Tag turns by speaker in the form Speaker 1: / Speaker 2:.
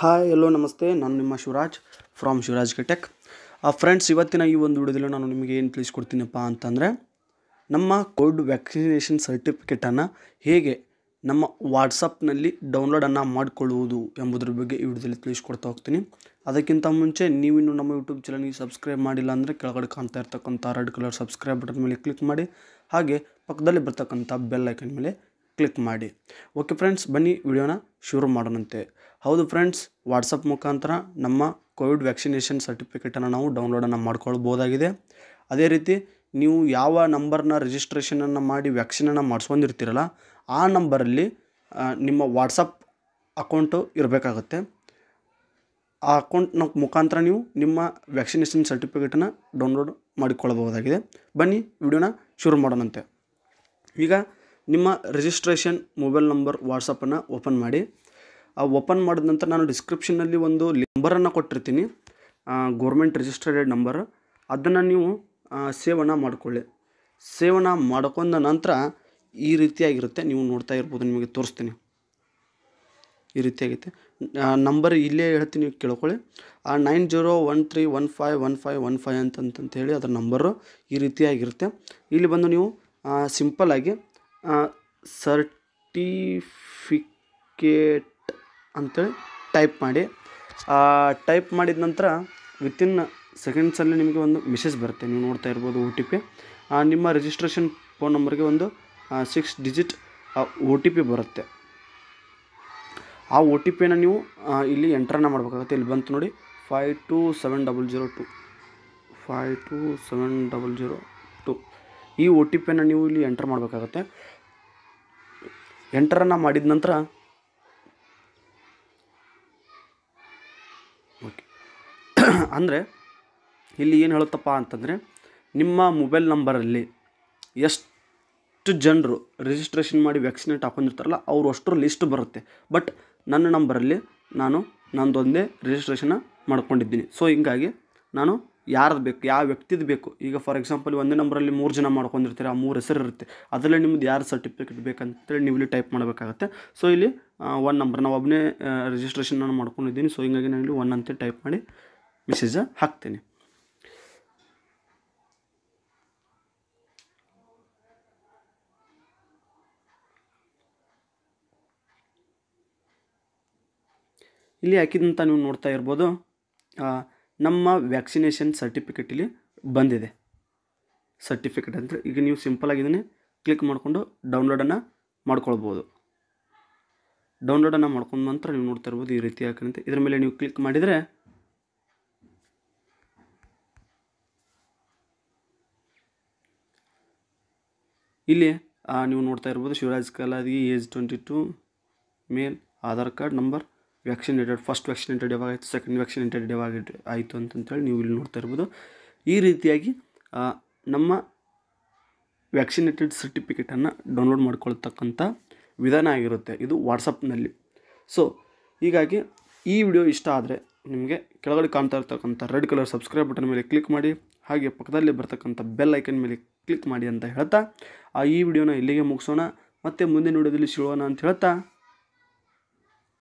Speaker 1: hi ಎಲ್ಲೋ ನಮಸ್ತೆ ನಾನು ನಿಮ್ಮ Shivaraj from Shivaraj tech friends ಇವತ್ತಿನ ಈ ಒಂದು ವಿಡಿಯೋದಲ್ಲಿ ನಾನು ನಿಮಗೆ ಏನು ತಿಳಿಸ್ಕೊಡ್ತೀನಪ್ಪ ಅಂತಂದರೆ ನಮ್ಮ ಕೋವಿಡ್ ವ್ಯಾಕ್ಸಿನೇಷನ್ ಸರ್ಟಿಫಿಕೇಟನ್ನು ಹೇಗೆ ನಮ್ಮ ವಾಟ್ಸಪ್ನಲ್ಲಿ ಡೌನ್ಲೋಡನ್ನು ಮಾಡಿಕೊಳ್ಳುವುದು ಎಂಬುದರ ಬಗ್ಗೆ ಈ ವಿಡಿಯೋದಲ್ಲಿ ತಿಳಿಸ್ಕೊಡ್ತಾ ಹೋಗ್ತೀನಿ ಅದಕ್ಕಿಂತ ಮುಂಚೆ ನೀವಿನ್ನು ನಮ್ಮ ಯೂಟ್ಯೂಬ್ ಚಾನಲ್ಗೆ ಸಬ್ಸ್ಕ್ರೈಬ್ ಮಾಡಿಲ್ಲ ಅಂದರೆ ಕೆಳಗಡೆ ಕಾಣ್ತಾ ಇರ್ತಕ್ಕಂಥ ರೆಡ್ ಕಲರ್ ಸಬ್ಸ್ಕ್ರೈಬ್ ಬಟನ್ ಮೇಲೆ ಕ್ಲಿಕ್ ಮಾಡಿ ಹಾಗೆ ಪಕ್ಕದಲ್ಲಿ ಬರ್ತಕ್ಕಂಥ ಬೆಲ್ ಐಕನ್ ಮೇಲೆ ಕ್ಲಿಕ್ ಮಾಡಿ ಓಕೆ ಫ್ರೆಂಡ್ಸ್ ಬನ್ನಿ ವಿಡಿಯೋನ ಶುರು ಮಾಡೋಣಂತೆ ಹೌದು ಫ್ರೆಂಡ್ಸ್ ವಾಟ್ಸಪ್ ಮುಖಾಂತರ ನಮ್ಮ ಕೋವಿಡ್ ವ್ಯಾಕ್ಸಿನೇಷನ್ ಸರ್ಟಿಫಿಕೇಟನ್ನು ನಾವು ಡೌನ್ಲೋಡನ್ನು ಮಾಡ್ಕೊಳ್ಬೋದಾಗಿದೆ ಅದೇ ರೀತಿ ನೀವು ಯಾವ ನಂಬರ್ನ ರಿಜಿಸ್ಟ್ರೇಷನನ್ನು ಮಾಡಿ ವ್ಯಾಕ್ಸಿನನ್ನು ಮಾಡಿಸ್ಕೊಂಡಿರ್ತೀರಲ್ಲ ಆ ನಂಬರಲ್ಲಿ ನಿಮ್ಮ ವಾಟ್ಸಪ್ ಅಕೌಂಟು ಇರಬೇಕಾಗುತ್ತೆ ಆ ಅಕೌಂಟ್ನ ಮುಖಾಂತರ ನೀವು ನಿಮ್ಮ ವ್ಯಾಕ್ಸಿನೇಷನ್ ಸರ್ಟಿಫಿಕೇಟನ್ನು ಡೌನ್ಲೋಡ್ ಮಾಡಿಕೊಳ್ಳಬಹುದಾಗಿದೆ ಬನ್ನಿ ವಿಡಿಯೋನ ಶುರು ಮಾಡೋಣಂತೆ ಈಗ ನಿಮ್ಮ ರಿಜಿಸ್ಟ್ರೇಷನ್ ಮೊಬೈಲ್ ನಂಬರ್ ವಾಟ್ಸಪ್ಪನ್ನು ಓಪನ್ ಮಾಡಿ ಆ ಓಪನ್ ಮಾಡಿದ ನಂತರ ನಾನು ಡಿಸ್ಕ್ರಿಪ್ಷನ್ನಲ್ಲಿ ಒಂದು ನಂಬರನ್ನು ಕೊಟ್ಟಿರ್ತೀನಿ ಗೌರ್ಮೆಂಟ್ ರಿಜಿಸ್ಟರ್ಡ್ ನಂಬರ್ ಅದನ್ನು ನೀವು ಸೇವನ ಮಾಡಿಕೊಳ್ಳಿ ಸೇವನ ಮಾಡ್ಕೊಂಡ ನಂತರ ಈ ರೀತಿಯಾಗಿರುತ್ತೆ ನೀವು ನೋಡ್ತಾ ಇರ್ಬೋದು ನಿಮಗೆ ತೋರಿಸ್ತೀನಿ ಈ ರೀತಿಯಾಗೈತೆ ನಂಬರ್ ಇಲ್ಲೇ ಹೇಳ್ತೀನಿ ಕೇಳ್ಕೊಳ್ಳಿ ಆ nine zero one three one five one five one five ಅಂತಂತಂತ ಹೇಳಿ ಅದರ ನಂಬರು ಈ ರೀತಿಯಾಗಿರುತ್ತೆ ಇಲ್ಲಿ ಬಂದು ನೀವು ಸಿಂಪಲ್ಲಾಗಿ ಸರ್ಟಿಫಿಕೇಟ್ ಅಂತೇಳಿ ಟೈಪ್ ಮಾಡಿ ಟೈಪ್ ಮಾಡಿದ ನಂತರ ವಿತಿನ್ ಸೆಕೆಂಡ್ಸಲ್ಲಿ ನಿಮಗೆ ಒಂದು ಮೆಸೇಜ್ ಬರುತ್ತೆ ನೀವು ನೋಡ್ತಾ ಇರ್ಬೋದು ಒ ಟಿ ಪಿ ನಿಮ್ಮ ರಿಜಿಸ್ಟ್ರೇಷನ್ ಫೋನ್ ನಂಬರ್ಗೆ ಒಂದು six digit O T P ಬರುತ್ತೆ ಆ ಒ ಟಿ ಪಿನ ನೀವು ಇಲ್ಲಿ ಎಂಟ್ರನ್ನ ಮಾಡಬೇಕಾಗುತ್ತೆ ಇಲ್ಲಿ ಬಂತು ನೋಡಿ five two seven double zero two five two seven double zero two ಈ ಒ ಟಿ ಪಿಯನ್ನು ನೀವು ಇಲ್ಲಿ ಎಂಟರ್ ಮಾಡಬೇಕಾಗತ್ತೆ ಎಂಟರನ್ನು ಮಾಡಿದ ನಂತರ ಓಕೆ ಅಂದರೆ ಇಲ್ಲಿ ಏನು ಹೇಳುತ್ತಪ್ಪ ಅಂತಂದರೆ ನಿಮ್ಮ ಮೊಬೈಲ್ ನಂಬರಲ್ಲಿ ಎಷ್ಟು ಜನರು ರಿಜಿಸ್ಟ್ರೇಷನ್ ಮಾಡಿ ವ್ಯಾಕ್ಸಿನೇಟ್ ಹಾಕೊಂಡಿರ್ತಾರಲ್ಲ ಅವರು ಅಷ್ಟರ ಲಿಸ್ಟ್ ಬರುತ್ತೆ ಬಟ್ ನನ್ನ ನಂಬರಲ್ಲಿ ನಾನು ನಂದೊಂದೇ ರಿಜಿಸ್ಟ್ರೇಷನ್ನ ಮಾಡ್ಕೊಂಡಿದ್ದೀನಿ ಸೊ ಹಿಂಗಾಗಿ ನಾನು ಯಾರದ್ದು ಬೇಕು ಯಾವ ವ್ಯಕ್ತಿದ್ ಬೇಕು ಈಗ ಫಾರ್ ಎಕ್ಸಾಂಪಲ್ ಒಂದೇ ನಂಬರಲ್ಲಿ ಮೂರು ಜನ ಮಾಡ್ಕೊಂಡಿರ್ತೀರ ಆ ಮೂರು ಹೆಸರು ಇರುತ್ತೆ ಅದರಲ್ಲಿ ನಿಮ್ದು ಯಾರು ಸರ್ಟಿಫಿಕೇಟ್ ಬೇಕಂತೇಳಿ ನೀವು ಇಲ್ಲಿ ಟೈಪ್ ಮಾಡಬೇಕಾಗತ್ತೆ ಸೊ ಇಲ್ಲಿ ಒನ್ ನಂಬರ್ ನಾವು ಒಬ್ಬನೇ ರಿಜಿಸ್ಟ್ರೇಷನ್ ನಾನು ಮಾಡ್ಕೊಂಡಿದ್ದೀನಿ ಸೊ ಹಿಂಗಾಗಿ ನಾನು ಇಲ್ಲಿ ಒನ್ ಅಂತ ಟೈಪ್ ಮಾಡಿ ಮೆಸೇಜ ಹಾಕ್ತೀನಿ ಇಲ್ಲಿ ಹಾಕಿದಂತ ನೀವು ನೋಡ್ತಾ ಇರ್ಬೋದು ನಮ್ಮ ವ್ಯಾಕ್ಸಿನೇಷನ್ ಸರ್ಟಿಫಿಕೇಟಲ್ಲಿ ಬಂದಿದೆ ಸರ್ಟಿಫಿಕೇಟ್ ಅಂತ ಈಗ ನೀವು ಸಿಂಪಲ್ ಇದನ್ನೇ ಕ್ಲಿಕ್ ಮಾಡಿಕೊಂಡು ಡೌನ್ಲೋಡನ್ನು ಮಾಡ್ಕೊಳ್ಬೋದು ಡೌನ್ಲೋಡನ್ನು ಮಾಡ್ಕೊಂಡ ನಂತರ ನೀವು ನೋಡ್ತಾ ಇರ್ಬೋದು ಈ ರೀತಿ ಹಾಕಂತೆ ಇದ್ರ ಮೇಲೆ ನೀವು ಕ್ಲಿಕ್ ಮಾಡಿದರೆ ಇಲ್ಲಿ ನೀವು ನೋಡ್ತಾ ಇರ್ಬೋದು Shivaraj Kaladi age twenty two male Aadhaar card number vaccinated first vaccinated ಆಯಿತು ಸೆಕೆಂಡ್ ವ್ಯಾಕ್ಸಿನೇಟೆಡ್ ಯಾವಾಗ ಆಯಿತು ಅಂತಂತೇಳಿ ನೀವು ಇಲ್ಲಿ ನೋಡ್ತಾ ಇರ್ಬೋದು ಈ ರೀತಿಯಾಗಿ ನಮ್ಮ ವ್ಯಾಕ್ಸಿನೇಟೆಡ್ ಸರ್ಟಿಫಿಕೇಟನ್ನು ಡೌನ್ಲೋಡ್ ಮಾಡ್ಕೊಳ್ತಕ್ಕಂಥ ವಿಧಾನ ಆಗಿರುತ್ತೆ ಇದು ವಾಟ್ಸಪ್ನಲ್ಲಿ ಸೊ ಹೀಗಾಗಿ ಈ ವಿಡಿಯೋ ಇಷ್ಟ ಆದರೆ ನಿಮಗೆ ಕೆಳಗಡೆ ಕಾಣ್ತಾ ಇರ್ತಕ್ಕಂಥ ರೆಡ್ ಕಲರ್ ಸಬ್ಸ್ಕ್ರೈಬ್ ಬಟನ್ ಮೇಲೆ ಕ್ಲಿಕ್ ಮಾಡಿ ಹಾಗೆ ಪಕ್ಕದಲ್ಲಿ ಬರ್ತಕ್ಕಂಥ ಬೆಲ್ ಐಕನ್ ಮೇಲೆ ಕ್ಲಿಕ್ ಮಾಡಿ ಅಂತ ಹೇಳ್ತಾ ಆ ಈ ವಿಡಿಯೋನ ಇಲ್ಲಿಗೆ ಮುಗಿಸೋಣ ಮತ್ತು ಮುಂದೆ ವಿಡಿಯೋದಲ್ಲಿ ಸಿಳೋಣ ಅಂತ ಹೇಳ್ತಾ